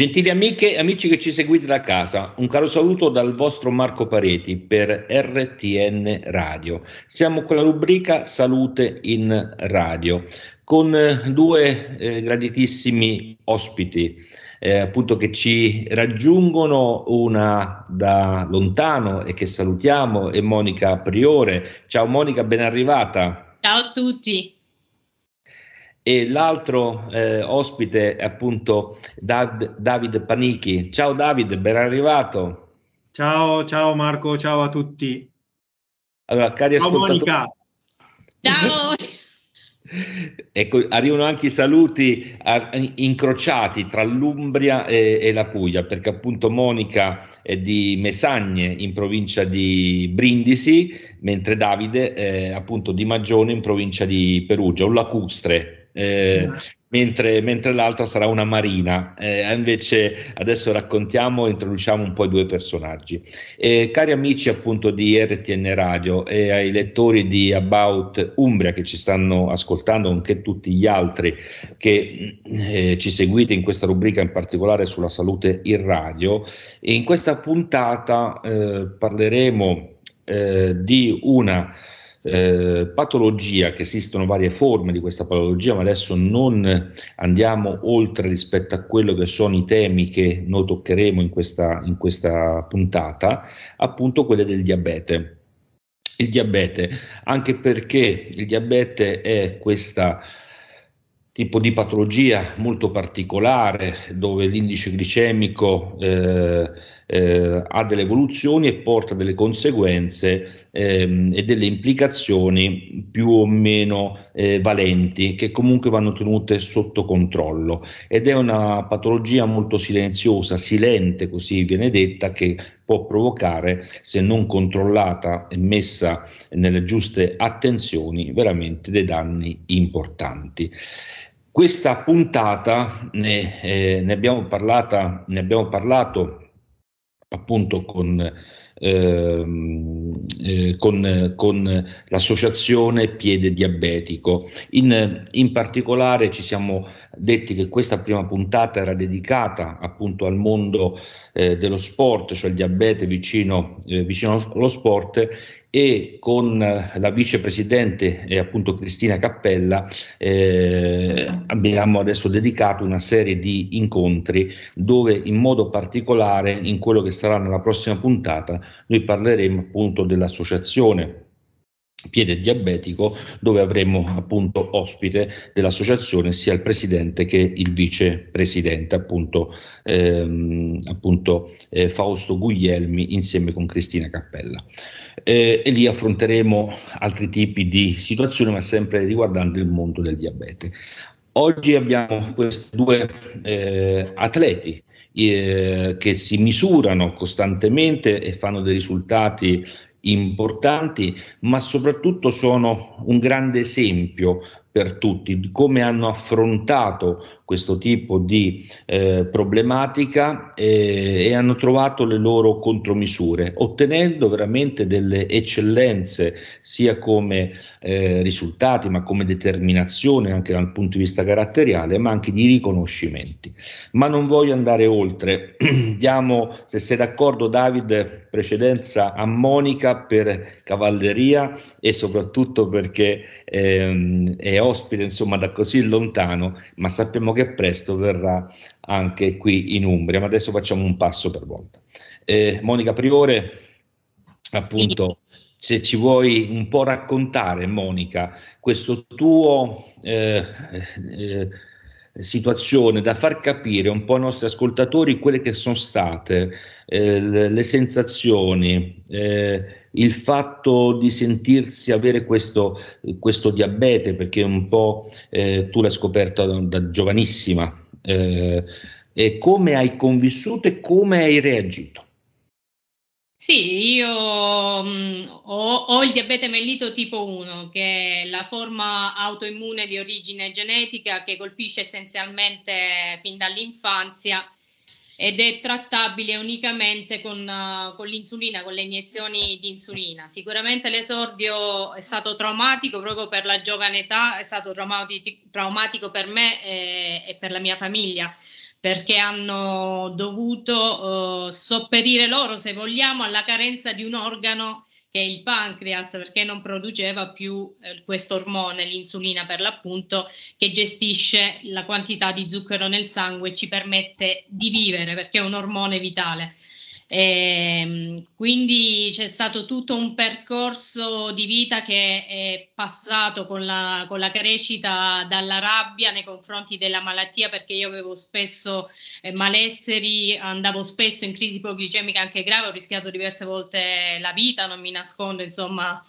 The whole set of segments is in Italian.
Gentili amiche e amici che ci seguite da casa, un caro saluto dal vostro Marco Pareti per RTN Radio. Siamo con la rubrica Salute in Radio con eh, due eh, graditissimi ospiti eh, appunto che ci raggiungono una da lontano e che salutiamo è Monica Priore. Ciao Monica, ben arrivata. Ciao a tutti e l'altro eh, ospite è appunto Dav- David Panichi. Ciao Davide, ben arrivato. Ciao, ciao Marco, ciao a tutti. Allora, cari ciao ascoltatori. Monica. Ciao. Ecco, arrivano anche i saluti a, incrociati tra l'Umbria e, e, la Puglia, perché appunto Monica è di Mesagne in provincia di Brindisi, mentre Davide è appunto di Magione in provincia di Perugia, un lacustre eh, mentre, mentre, l'altra sarà una marina. Eh, invece adesso raccontiamo e introduciamo un po' i due personaggi. Eh, cari amici appunto di RTN Radio e ai lettori di About Umbria che ci stanno ascoltando, anche tutti gli altri che eh, ci seguite in questa rubrica in particolare sulla salute in radio, in questa puntata eh, parleremo eh, di una eh, patologia, che esistono varie forme di questa patologia, ma adesso non andiamo oltre rispetto a quello che sono i temi che noi toccheremo in questa, in questa puntata, appunto quelle del diabete. Il diabete, anche perché il diabete è questa tipo di patologia molto particolare dove l'indice glicemico eh, eh, ha delle evoluzioni e porta delle conseguenze ehm, e delle implicazioni più o meno eh, valenti che comunque vanno tenute sotto controllo ed è una patologia molto silenziosa, silente così viene detta, che può provocare se non controllata e messa nelle giuste attenzioni veramente dei danni importanti. Questa puntata ne, eh, ne, abbiamo, parlata, ne abbiamo parlato appunto con ehm, eh, con, con, l'associazione Piede Diabetico. In, in, particolare ci siamo detti che questa prima puntata era dedicata appunto al mondo eh, dello sport, cioè il diabete vicino, eh, vicino allo sport e con eh, la vicepresidente eh, appunto Cristina Cappella eh, abbiamo adesso dedicato una serie di incontri dove in modo particolare in quello che sarà nella prossima puntata noi parleremo appunto dell'associazione Piede Diabetico, dove avremo appunto ospite dell'associazione sia il presidente che il vicepresidente, appunto, ehm, appunto eh, Fausto Guglielmi insieme con Cristina Cappella. Eh, e lì affronteremo altri tipi di situazioni, ma sempre riguardando il mondo del diabete. Oggi abbiamo questi due eh, atleti eh, che si misurano costantemente e fanno dei risultati importanti, ma soprattutto sono un grande esempio per tutti, come hanno affrontato questo tipo di eh, problematica eh, e hanno trovato le loro contromisure, ottenendo veramente delle eccellenze sia come eh, risultati, ma come determinazione anche dal punto di vista caratteriale, ma anche di riconoscimenti. Ma non voglio andare oltre. Diamo, se sei d'accordo, David, precedenza a Monica per cavalleria e soprattutto perché ehm, è ospite insomma da così lontano, ma sappiamo che presto verrà anche qui in Umbria. Ma adesso facciamo un passo per volta. Eh, Monica Priore, appunto. Sì se ci vuoi un po' raccontare, Monica, questo tuo. eh, eh, situazione da far capire un po' ai nostri ascoltatori quelle che sono state eh, le, sensazioni, eh, il fatto di sentirsi avere questo, questo diabete, perché un po' eh, tu l'hai scoperta da, da giovanissima, eh, e come hai convissuto e come hai reagito? Sì, io mh, mm, ho, ho, il diabete mellito tipo 1, che è la forma autoimmune di origine genetica che colpisce essenzialmente fin dall'infanzia ed è trattabile unicamente con, uh, con l'insulina, con le iniezioni di insulina. Sicuramente l'esordio è stato traumatico proprio per la giovane età, è stato traumatico per me e, eh, e per la mia famiglia perché hanno dovuto uh, sopperire loro, se vogliamo, alla carenza di un organo che il pancreas perché non produceva più eh, questo ormone, l'insulina per l'appunto, che gestisce la quantità di zucchero nel sangue e ci permette di vivere perché è un ormone vitale. E, ehm, quindi c'è stato tutto un percorso di vita che è passato con la, con la, crescita dalla rabbia nei confronti della malattia perché io avevo spesso eh, malesseri, andavo spesso in crisi ipoglicemica anche grave, ho rischiato diverse volte la vita, non mi nascondo insomma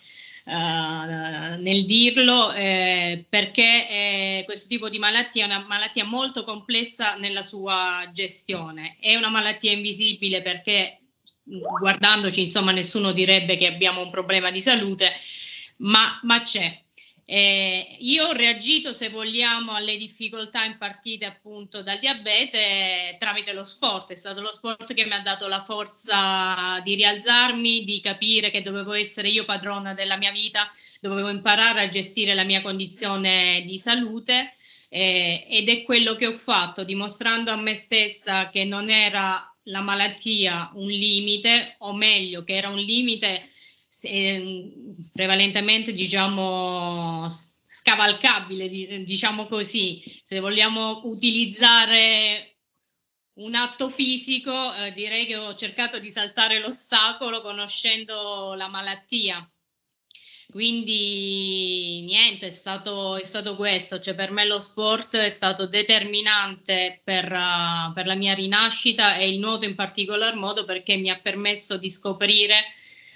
eh, nel dirlo eh, perché eh, questo tipo di malattia è una malattia molto complessa nella sua gestione. È una malattia invisibile perché guardandoci, insomma, nessuno direbbe che abbiamo un problema di salute, ma, ma c'è. Eh, io ho reagito, se vogliamo, alle difficoltà impartite appunto dal diabete eh, tramite lo sport. È stato lo sport che mi ha dato la forza di rialzarmi, di capire che dovevo essere io padrona della mia vita, dovevo imparare a gestire la mia condizione di salute. Eh, ed è quello che ho fatto, dimostrando a me stessa che non era la malattia un limite, o meglio, che era un limite Ehm, prevalentemente diciamo scavalcabile, eh, diciamo così, se vogliamo utilizzare un atto fisico, eh, direi che ho cercato di saltare l'ostacolo conoscendo la malattia. Quindi niente, è stato, è stato questo, cioè per me lo sport è stato determinante per, uh, per la mia rinascita e il nuoto in particolar modo perché mi ha permesso di scoprire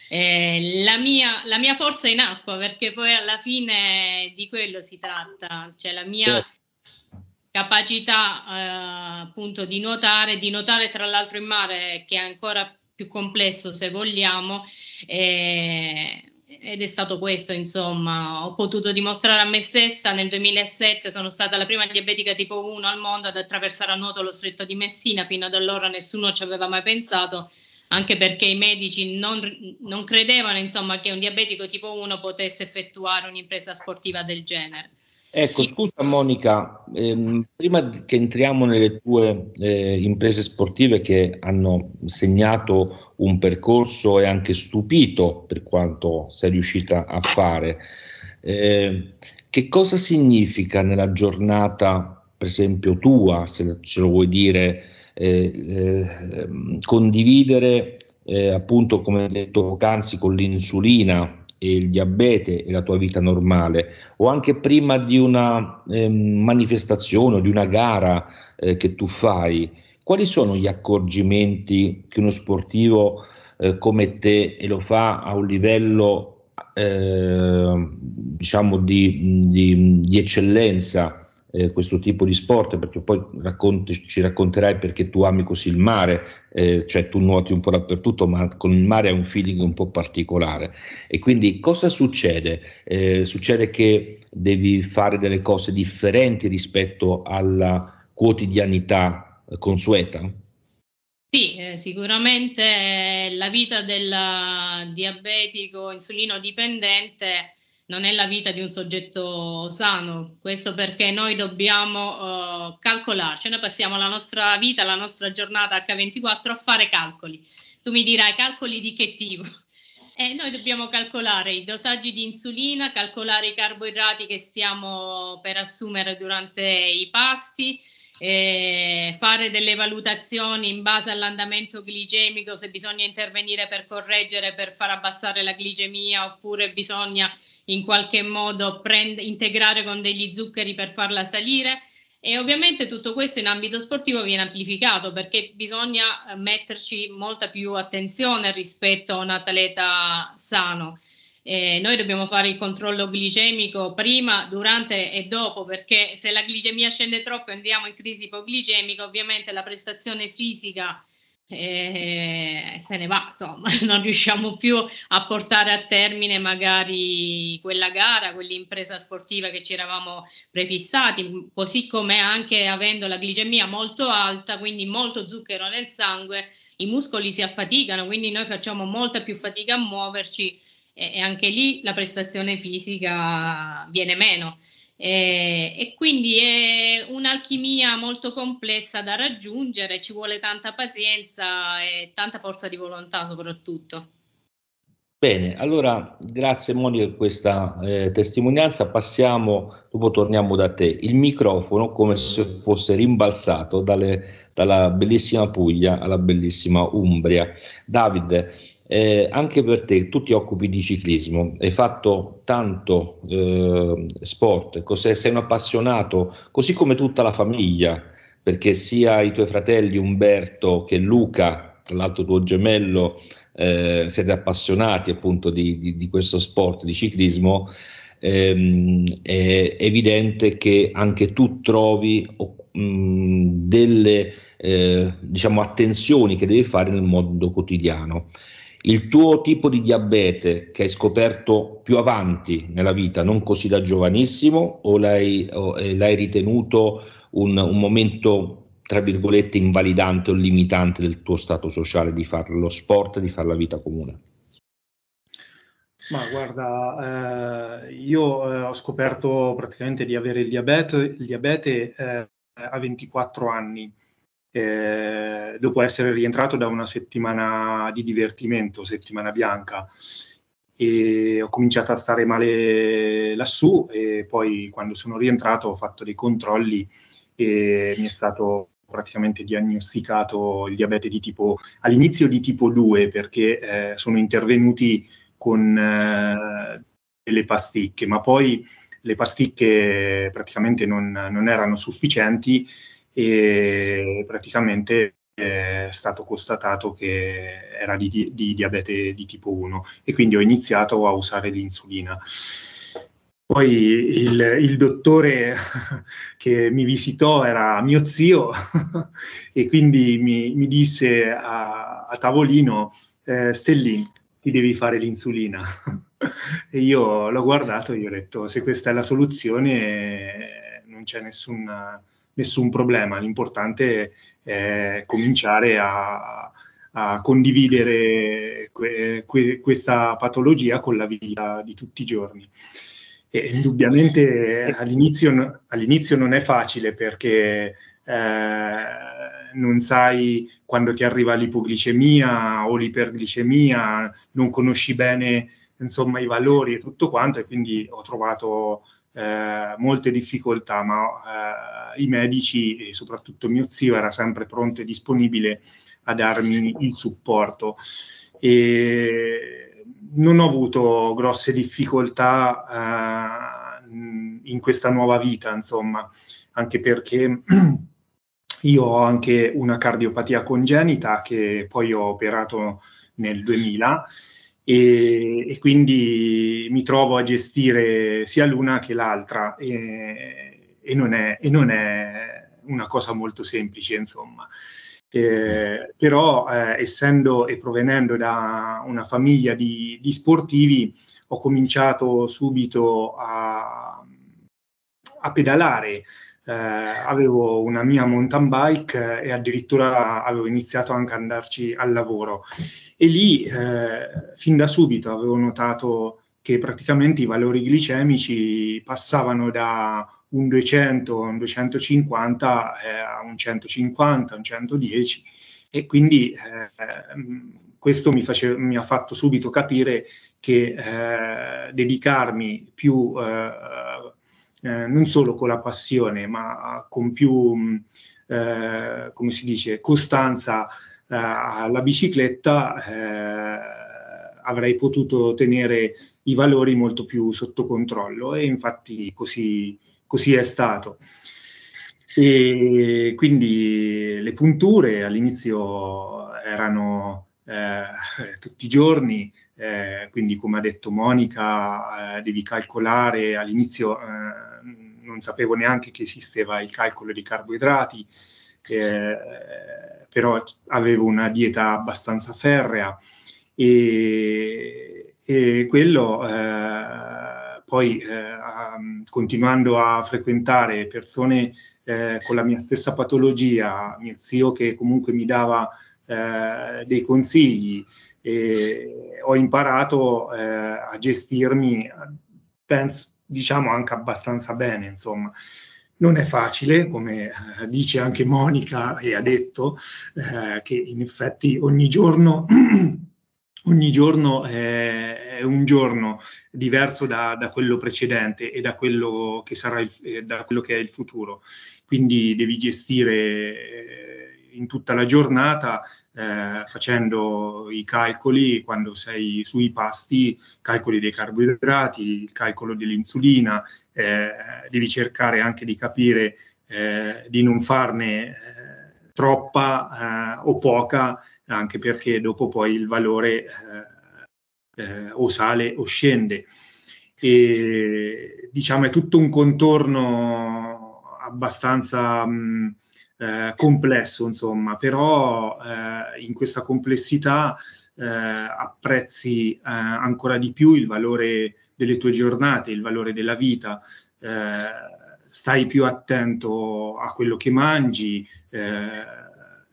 eh, la, mia, la, mia, forza in acqua, perché poi alla fine di quello si tratta, cioè la mia sì. Certo. capacità eh, appunto di nuotare, di nuotare tra l'altro in mare che è ancora più complesso se vogliamo. Eh, ed è stato questo, insomma, ho potuto dimostrare a me stessa nel 2007 sono stata la prima diabetica tipo 1 al mondo ad attraversare a nuoto lo stretto di Messina, fino ad allora nessuno ci aveva mai pensato anche perché i medici non, non credevano insomma, che un diabetico tipo 1 potesse effettuare un'impresa sportiva del genere. Ecco, scusa Monica, ehm, prima che entriamo nelle tue eh, imprese sportive che hanno segnato un percorso e anche stupito per quanto sei riuscita a fare, eh, che cosa significa nella giornata, per esempio tua, se ce lo vuoi dire, eh, eh, ehm, condividere eh, appunto come detto poc'anzi con l'insulina e il diabete e la tua vita normale o anche prima di una eh, manifestazione o di una gara eh, che tu fai, quali sono gli accorgimenti che uno sportivo eh, come te e lo fa a un livello diciamo di, di, di eccellenza eh, questo tipo di sport, perché poi racconti, ci racconterai perché tu ami così il mare, eh, cioè tu nuoti un po' dappertutto, ma con il mare hai un feeling un po' particolare. E quindi cosa succede? Eh, succede che devi fare delle cose differenti rispetto alla quotidianità eh, consueta? Sì, eh, sicuramente eh, la vita del diabetico insulino dipendente non è la vita di un soggetto sano, questo perché noi dobbiamo uh, eh, calcolarci, cioè, noi passiamo la nostra vita, la nostra giornata H24 a fare calcoli. Tu mi dirai calcoli di che tipo? E eh, noi dobbiamo calcolare i dosaggi di insulina, calcolare i carboidrati che stiamo per assumere durante i pasti, eh, fare delle valutazioni in base all'andamento glicemico, se bisogna intervenire per correggere, per far abbassare la glicemia oppure bisogna in qualche modo prend- integrare con degli zuccheri per farla salire. E ovviamente tutto questo in ambito sportivo viene amplificato perché bisogna eh, metterci molta più attenzione rispetto a un atleta sano. Eh, noi dobbiamo fare il controllo glicemico prima, durante e dopo, perché se la glicemia scende troppo e andiamo in crisi ipoglicemica, ovviamente la prestazione fisica e se ne va, insomma, non riusciamo più a portare a termine magari quella gara, quell'impresa sportiva che ci eravamo prefissati, così come anche avendo la glicemia molto alta, quindi molto zucchero nel sangue, i muscoli si affaticano, quindi noi facciamo molta più fatica a muoverci e, e anche lì la prestazione fisica viene meno. E, e quindi è un'alchimia molto complessa da raggiungere, ci vuole tanta pazienza e tanta forza di volontà soprattutto. Bene, allora grazie Monica per questa eh, testimonianza. Passiamo, dopo torniamo da te. Il microfono come se fosse rimbalzato dalle, dalla bellissima Puglia alla bellissima Umbria. Davide, eh, anche per te, tu ti occupi di ciclismo, hai fatto tanto eh, sport, cos'è? sei un appassionato, così come tutta la famiglia, perché sia i tuoi fratelli Umberto che Luca, tra l'altro tuo gemello, eh, siete appassionati appunto di, di, di, questo sport, di ciclismo, ehm, è evidente che anche tu trovi mh, mm, delle eh, diciamo, attenzioni che devi fare nel mondo quotidiano il tuo tipo di diabete che hai scoperto più avanti nella vita, non così da giovanissimo, o l'hai, o, eh, l'hai ritenuto un, un, momento, tra virgolette, invalidante o limitante del tuo stato sociale di fare lo sport, di fare la vita comune? Ma guarda, eh, io eh, ho scoperto praticamente di avere il diabete, il diabete eh, a 24 anni. Eh, dopo essere rientrato da una settimana di divertimento, settimana bianca. E ho cominciato a stare male lassù e poi quando sono rientrato ho fatto dei controlli e mi è stato praticamente diagnosticato il diabete di tipo all'inizio di tipo 2 perché eh, sono intervenuti con eh, delle pasticche, ma poi le pasticche praticamente non, non erano sufficienti e praticamente eh, è stato constatato che era di, di, diabete di tipo 1 e quindi ho iniziato a usare l'insulina. Poi il, il dottore che mi visitò era mio zio e quindi mi, mi disse a, a tavolino, eh, Stellin, ti devi fare l'insulina. e io l'ho guardato e gli ho detto, se questa è la soluzione non c'è nessun nessun problema, l'importante è cominciare a, a condividere que, que, questa patologia con la vita di tutti i giorni. E, indubbiamente all'inizio, all'inizio non è facile perché eh, non sai quando ti arriva l'ipoglicemia o l'iperglicemia, non conosci bene insomma, i valori e tutto quanto e quindi ho trovato eh, molte difficoltà, ma eh, i medici e soprattutto mio zio era sempre pronto e disponibile a darmi il supporto. E non ho avuto grosse difficoltà eh, in questa nuova vita, insomma, anche perché io ho anche una cardiopatia congenita che poi ho operato nel 2000 e, e, quindi mi trovo a gestire sia l'una che l'altra e, e, non, è, e non, è, una cosa molto semplice, insomma. Eh, però eh, essendo e provenendo da una famiglia di, di sportivi, ho cominciato subito a, a pedalare. Eh, avevo una mia mountain bike eh, e addirittura avevo iniziato anche ad andarci al lavoro e lì eh, fin da subito avevo notato che praticamente i valori glicemici passavano da un 200, un 250 eh, a un 150, un 110 e quindi eh, questo mi, face, mi, ha fatto subito capire che eh, dedicarmi più eh, eh, non solo con la passione, ma con più, mm, eh, come si dice, costanza eh, alla bicicletta eh, avrei potuto tenere i valori molto più sotto controllo e infatti così, così è stato. E quindi le punture all'inizio erano eh, tutti i giorni, eh, quindi come ha detto Monica eh, devi calcolare, all'inizio eh, non sapevo neanche che esisteva il calcolo dei carboidrati, eh, però avevo una dieta abbastanza ferrea e, e quello eh, poi eh, continuando a frequentare persone eh, con la mia stessa patologia, mio zio che comunque mi dava dei consigli, ho imparato a gestirmi, penso, diciamo anche abbastanza bene, insomma. Non è facile, come eh, dice anche Monica e ha detto, eh, che in effetti ogni giorno, ogni giorno è, è, un giorno diverso da, da, quello precedente e da quello che sarà il, eh, da quello che è il futuro quindi devi gestire eh, in tutta la giornata eh, facendo i calcoli quando sei sui pasti, calcoli dei carboidrati, il calcolo dell'insulina, eh, devi cercare anche di capire eh, di non farne eh, troppa eh, o poca, anche perché dopo poi il valore o sale o scende. E, diciamo è tutto un contorno abbastanza mh, eh, complesso, insomma, però eh, in questa complessità eh, apprezzi eh, ancora di più il valore delle tue giornate, il valore della vita. Eh, stai più attento a quello che mangi eh,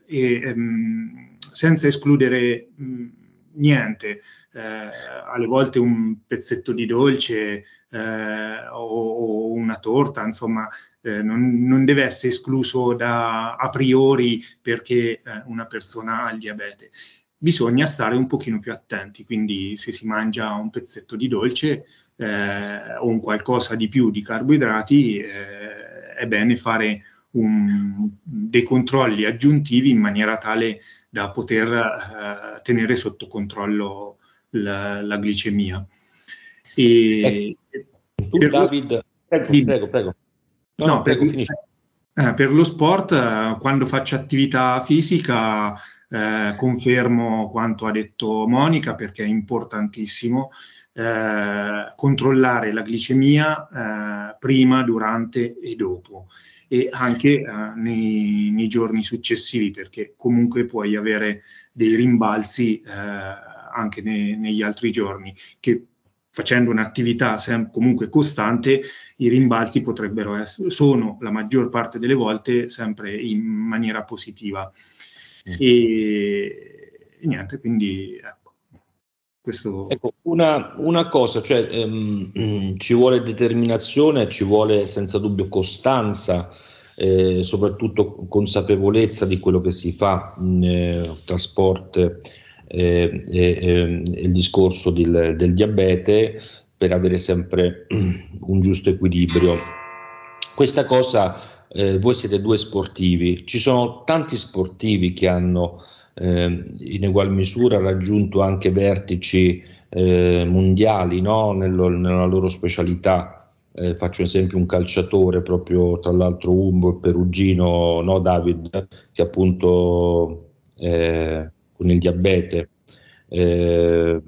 e, ehm, senza escludere mh, niente, eh, alle volte un pezzetto di dolce eh, o, o, una torta, insomma, eh, non, non, deve essere escluso da, a priori perché eh, una persona ha il diabete. Bisogna stare un pochino più attenti, quindi se si mangia un pezzetto di dolce eh, o un qualcosa di più di carboidrati, eh, è bene fare un, dei controlli aggiuntivi in maniera tale da poter eh, tenere sotto controllo la, la glicemia. E, tu, ecco, per David, lo... prego, prego, prego. No, no, prego, per, eh, per, lo sport, eh, quando faccio attività fisica, eh, confermo quanto ha detto Monica perché è importantissimo eh, controllare la glicemia eh, prima, durante e dopo e anche eh, nei, nei, giorni successivi, perché comunque puoi avere dei rimbalzi eh, anche ne, negli altri giorni, che facendo un'attività sem- comunque costante, i rimbalzi potrebbero essere, sono la maggior parte delle volte sempre in maniera positiva. E, mm. e niente, quindi ecco questo... Ecco, una, una, cosa, cioè, ehm, mm, ci vuole determinazione, ci vuole senza dubbio costanza, eh, soprattutto consapevolezza di quello che si fa, mm, eh, trasporto eh, e, e, ehm, il discorso del, del, diabete per avere sempre un giusto equilibrio. Questa cosa, eh, voi siete due sportivi, ci sono tanti sportivi che hanno eh, in ugual misura raggiunto anche vertici eh, mondiali no? Nello, nella loro specialità. Eh, faccio esempio un calciatore proprio tra l'altro Umbo e Perugino, no David, che appunto eh, con il diabete, eh,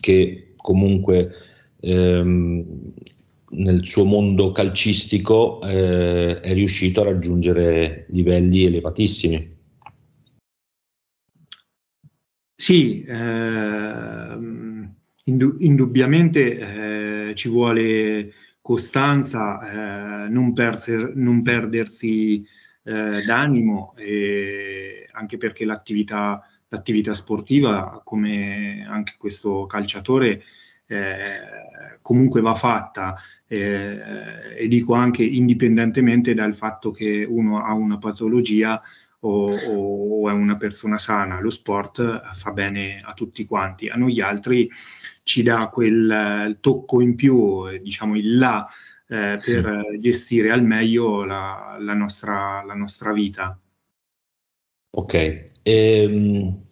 che comunque ehm, nel suo mondo calcistico eh, è riuscito a raggiungere livelli elevatissimi. Sì, ehm, indubbiamente eh, ci vuole costanza, eh, non, perser, non, perdersi eh, d'animo, anche perché l'attività, l'attività, sportiva, come anche questo calciatore, eh, comunque va fatta eh, e dico anche indipendentemente dal fatto che uno ha una patologia o, o, o, è una persona sana. Lo sport eh, fa bene a tutti quanti, a noi altri ci dà quel eh, tocco in più, eh, diciamo il là, eh, per gestire al meglio la, la, nostra, la nostra, vita. Ok, ehm,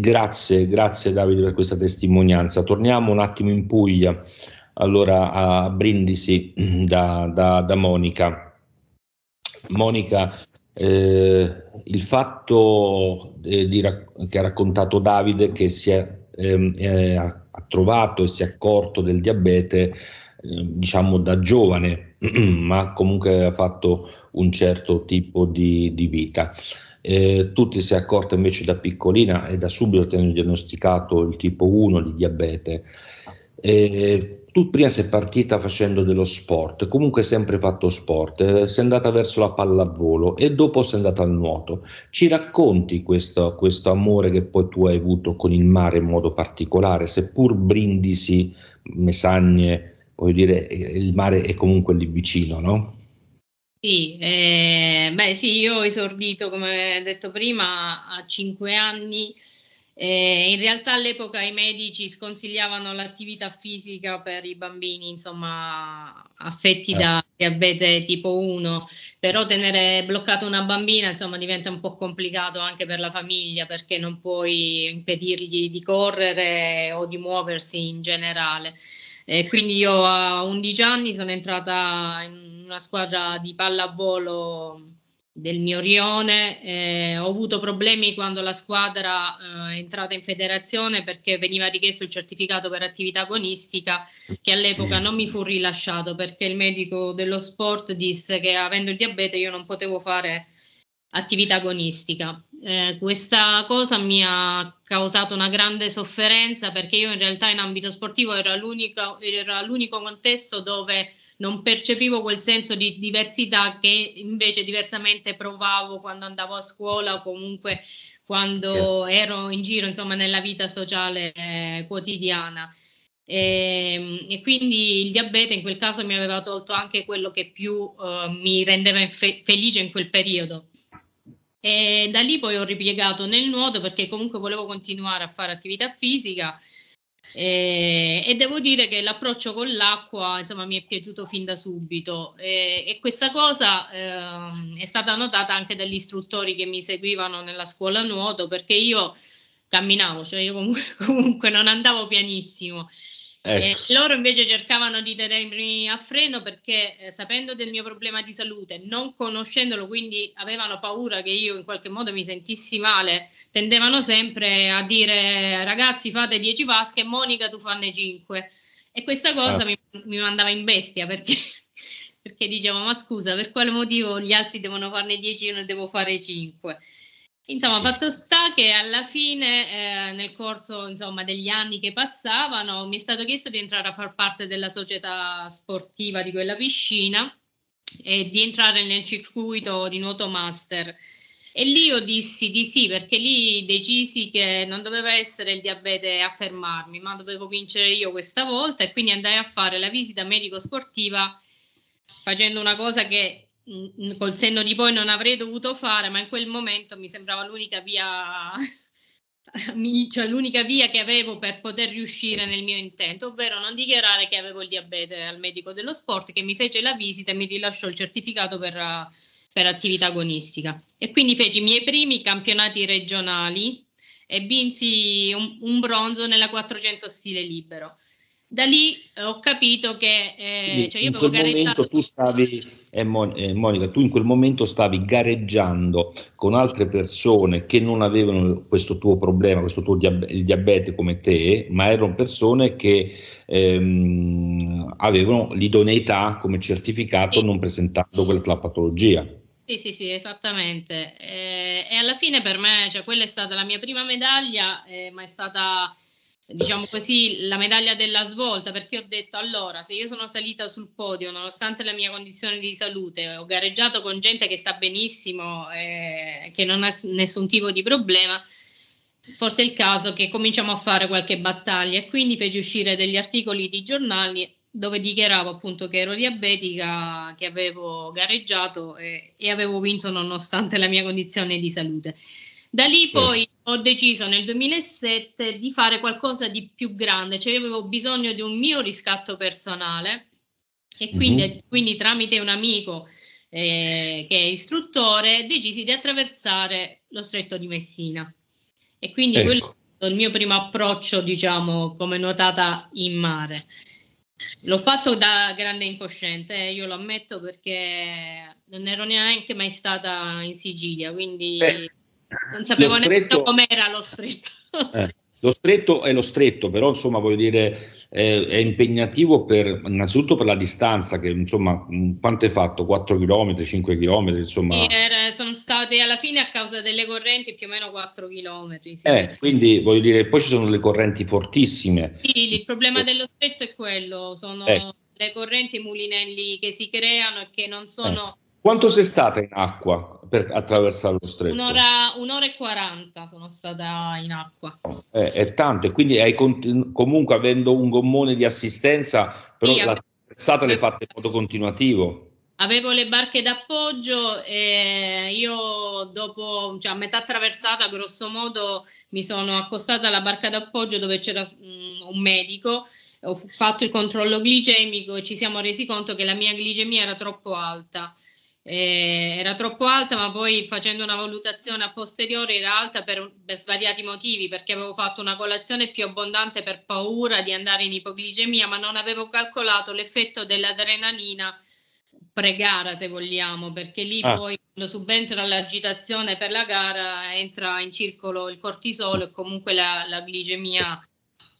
grazie, grazie Davide per questa testimonianza. Torniamo un attimo in Puglia, allora a Brindisi da, da, da Monica. Monica eh, il fatto eh, di, che ha raccontato Davide che si è, eh, ha trovato e si è accorto del diabete ehm, diciamo da giovane ma comunque ha fatto un certo tipo di, di vita eh, tutti si è accorta invece da piccolina e da subito ti hanno diagnosticato il tipo 1 di diabete eh, tu prima sei partita facendo dello sport, comunque hai sempre fatto sport, eh, sei andata verso la pallavolo e dopo sei andata al nuoto. Ci racconti questo, questo amore che poi tu hai avuto con il mare in modo particolare, seppur Brindisi, Mesagne, voglio dire, il mare è comunque lì vicino, no? Sì, eh, beh sì, io ho esordito, come detto prima, a cinque anni eh, in realtà all'epoca i medici sconsigliavano l'attività fisica per i bambini insomma, affetti eh. da diabete tipo 1, però tenere bloccata una bambina insomma, diventa un po' complicato anche per la famiglia perché non puoi impedirgli di correre o di muoversi in generale. Eh, quindi io a 11 anni sono entrata in una squadra di pallavolo del mio rione, eh, ho avuto problemi quando la squadra eh, è entrata in federazione perché veniva richiesto il certificato per attività agonistica che all'epoca non mi fu rilasciato perché il medico dello sport disse che avendo il diabete io non potevo fare attività agonistica. Eh, questa cosa mi ha causato una grande sofferenza perché io in realtà in ambito sportivo era, era l'unico contesto dove non percepivo quel senso di diversità che invece diversamente provavo quando andavo a scuola o comunque quando ero in giro, insomma, nella vita sociale eh, quotidiana. E, ehm, e, quindi il diabete in quel caso mi aveva tolto anche quello che più eh, mi rendeva fe- felice in quel periodo. E da lì poi ho ripiegato nel nuoto perché comunque volevo continuare a fare attività fisica e, e devo dire che l'approccio con l'acqua insomma, mi è piaciuto fin da subito e, e questa cosa eh, è stata notata anche dagli istruttori che mi seguivano nella scuola nuoto perché io camminavo, cioè io comunque, comunque non andavo pianissimo Ecco. loro invece cercavano di tenermi a freno perché eh, sapendo del mio problema di salute, non conoscendolo, quindi avevano paura che io in qualche modo mi sentissi male, tendevano sempre a dire ragazzi fate 10 vasche, e Monica tu fanne 5. E questa cosa ah. mi, mi, mandava in bestia perché, perché dicevo ma scusa per quale motivo gli altri devono farne 10 e io ne devo fare 5. Insomma, fatto sta che alla fine, eh, nel corso insomma, degli anni che passavano, mi è stato chiesto di entrare a far parte della società sportiva di quella piscina e di entrare nel circuito di nuoto master. E lì io dissi di sì, perché lì decisi che non doveva essere il diabete a fermarmi, ma dovevo vincere io questa volta e quindi andai a fare la visita medico-sportiva facendo una cosa che col senno di poi non avrei dovuto fare, ma in quel momento mi sembrava l'unica via, cioè l'unica via che avevo per poter riuscire nel mio intento, ovvero non dichiarare che avevo il diabete al medico dello sport che mi fece la visita e mi rilasciò il certificato per, per attività agonistica. E quindi feci i miei primi campionati regionali e vinsi un, un bronzo nella 400 stile libero da lì eh, ho capito che eh, cioè io in quel momento tu stavi eh, eh, Monica, tu in quel momento stavi gareggiando con altre persone che non avevano questo tuo problema, questo tuo diab- diabete come te, ma erano persone che ehm, avevano l'idoneità come certificato sì. non presentando quella patologia. Sì, sì, sì, esattamente. Eh, e alla fine per me, cioè, quella è stata la mia prima medaglia, ma è stata diciamo così, la medaglia della svolta, perché ho detto allora, se io sono salita sul podio, nonostante la mia condizione di salute, ho gareggiato con gente che sta benissimo, eh, che non ha nessun tipo di problema, forse è il caso che cominciamo a fare qualche battaglia e quindi feci uscire degli articoli di giornali dove dichiaravo appunto che ero diabetica, che avevo gareggiato e, eh, e avevo vinto nonostante la mia condizione di salute. Da lì poi ho deciso nel 2007 di fare qualcosa di più grande, cioè avevo bisogno di un mio riscatto personale e mhm. quindi, mm-hmm. quindi tramite un amico eh, che è istruttore decisi di attraversare lo stretto di Messina e quindi ecco. quello è stato il mio primo approccio diciamo come nuotata in mare. L'ho fatto da grande incosciente, eh, io lo ammetto perché non ero neanche mai stata in Sicilia, quindi... Beh non sapevo stretto, com'era lo stretto. Eh, lo stretto è lo stretto, però insomma voglio dire eh, è impegnativo per, innanzitutto per la distanza, che insomma mm, quanto è fatto? 4 km, 5 km, insomma. Era, sono stati alla fine a causa delle correnti più o meno 4 km. Sì. Eh, quindi voglio dire, poi ci sono le correnti fortissime. Sì, il problema dello stretto è quello, sono eh. le correnti, i mulinelli che si creano e che non sono eh. Quanto sei stata in acqua per attraversare lo stretto? Un'ora, un'ora e quaranta sono stata in acqua. Eh, è tanto, e quindi hai continu- comunque avendo un gommone di assistenza, però sì, la traversata l'hai fatta in modo continuativo. Avevo le barche d'appoggio e io dopo, cioè a metà attraversata grosso modo, mi sono accostata alla barca d'appoggio dove c'era mh, mm, un medico ho fatto il controllo glicemico e ci siamo resi conto che la mia glicemia era troppo alta eh, era troppo alta, ma poi facendo una valutazione a posteriori era alta per, per, svariati motivi, perché avevo fatto una colazione più abbondante per paura di andare in ipoglicemia, ma non avevo calcolato l'effetto dell'adrenalina pre-gara, se vogliamo, perché lì ah. poi quando subentra l'agitazione per la gara entra in circolo il cortisolo e comunque la, la glicemia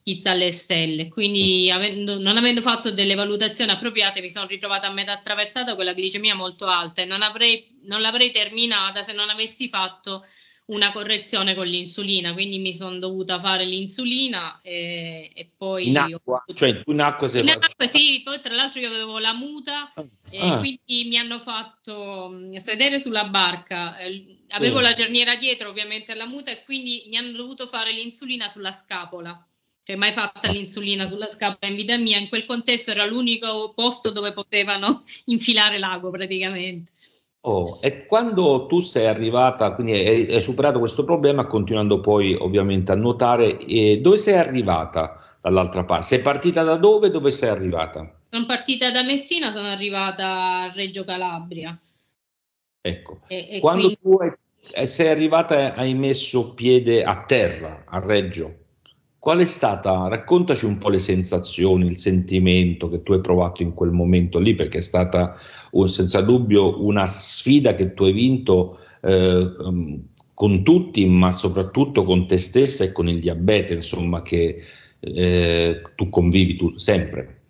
chissà le stelle. Quindi, avendo, non avendo fatto delle valutazioni appropriate, mi sono ritrovata a metà attraversata con la glicemia molto alta e non, avrei, non l'avrei terminata se non avessi fatto una correzione con l'insulina. Quindi mi sono dovuta fare l'insulina e, e poi. In acqua, ho... cioè in acqua sei In acqua, sì, poi tra l'altro io avevo la muta ah, e ah. quindi mi hanno fatto sedere sulla barca. Eh, avevo eh. la cerniera dietro, ovviamente, alla muta, e quindi mi hanno dovuto fare l'insulina sulla scapola cioè mai fatta l'insulina sulla scapola in vita mia, in quel contesto era l'unico posto dove potevano infilare l'ago praticamente. Oh, e quando tu sei arrivata, quindi hai, hai, superato questo problema, continuando poi ovviamente a nuotare, eh, dove sei arrivata dall'altra parte? Sei partita da dove? Dove sei arrivata? Sono partita da Messina, sono arrivata a Reggio Calabria. Ecco, e, e quando quindi... tu hai, eh, sei arrivata hai messo piede a terra, a Reggio? Qual è stata? Raccontaci un po' le sensazioni, il sentimento che tu hai provato in quel momento lì, perché è stata un, uh, senza dubbio una sfida che tu hai vinto eh, um, con tutti, ma soprattutto con te stessa e con il diabete, insomma, che eh, tu convivi tu, sempre.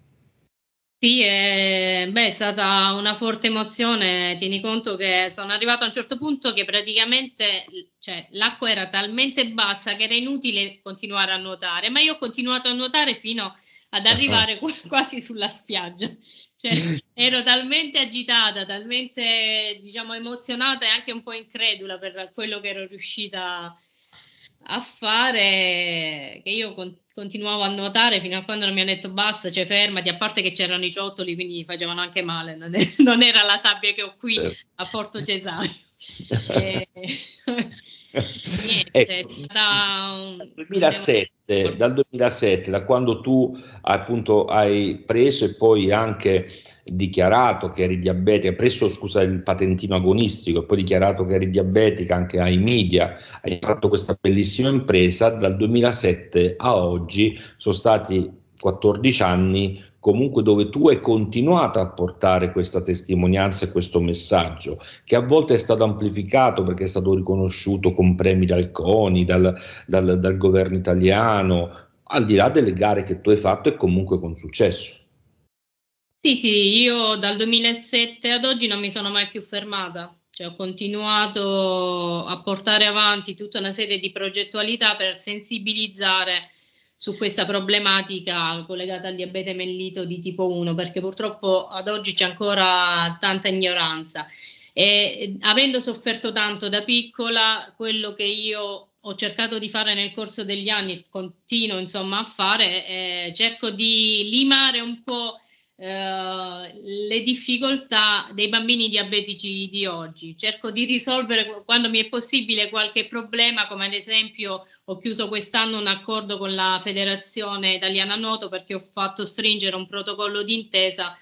Sì, eh, beh, è stata una forte emozione. Tieni conto che sono arrivato a un certo punto che praticamente cioè, l'acqua era talmente bassa che era inutile continuare a nuotare, ma io ho continuato a nuotare fino ad arrivare ah, ah. qu- quasi sulla spiaggia. Cioè, ero talmente agitata, talmente diciamo, emozionata e anche un po' incredula per quello che ero riuscita a fare a fare che io con- continuavo a nuotare fino a quando non mi ha detto basta, cioè fermati, a parte che c'erano i ciottoli, quindi facevano anche male, non, è- non era la sabbia che ho qui certo. a Porto Cesare. Eh, Niente, ecco, da... Dal 2007, dal 2007, da quando tu appunto hai preso e poi anche dichiarato che eri diabetica, hai preso scusa il patentino agonistico e poi dichiarato che eri diabetica anche ai media, hai fatto questa bellissima impresa, dal 2007 a oggi sono stati 14 anni comunque dove tu hai continuato a portare questa testimonianza e questo messaggio, che a volte è stato amplificato perché è stato riconosciuto con premi dal CONI, dal, dal, dal governo italiano, al di là delle gare che tu hai fatto e comunque con successo. Sì, sì, io dal 2007 ad oggi non mi sono mai più fermata, cioè ho continuato a portare avanti tutta una serie di progettualità per sensibilizzare su questa problematica collegata al diabete mellito di tipo 1, perché purtroppo ad oggi c'è ancora tanta ignoranza. E, avendo sofferto tanto da piccola, quello che io ho cercato di fare nel corso degli anni, continuo insomma a fare, eh, cerco di limare un po' Eh, le difficoltà dei bambini diabetici di oggi. Cerco di risolvere quando mi è possibile qualche problema, come ad esempio ho chiuso quest'anno un accordo con la Federazione Italiana Nuoto perché ho fatto stringere un protocollo d'intesa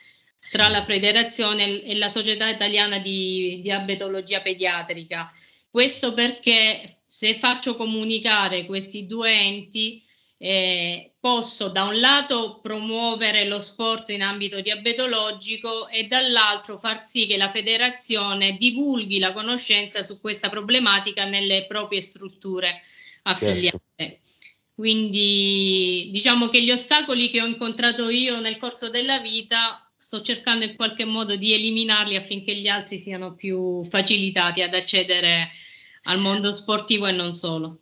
tra la federazione e la Società Italiana di Diabetologia Pediatrica. Questo perché se faccio comunicare questi due enti eh, posso da un lato promuovere lo sport in ambito diabetologico e dall'altro far sì che la federazione divulghi la conoscenza su questa problematica nelle proprie strutture affiliate. Certo. Quindi diciamo che gli ostacoli che ho incontrato io nel corso della vita sto cercando in qualche modo di eliminarli affinché gli altri siano più facilitati ad accedere al mondo sportivo e non solo.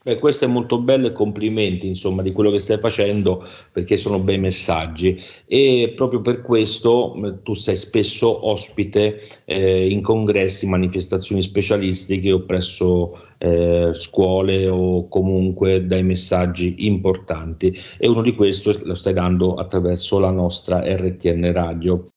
Beh, questo è molto bello e complimenti insomma, di quello che stai facendo perché sono bei messaggi e proprio per questo mm, tu sei spesso ospite eh, in congressi, manifestazioni specialistiche o presso eh, scuole o comunque dai messaggi importanti e uno di questi lo stai dando attraverso la nostra RTN Radio.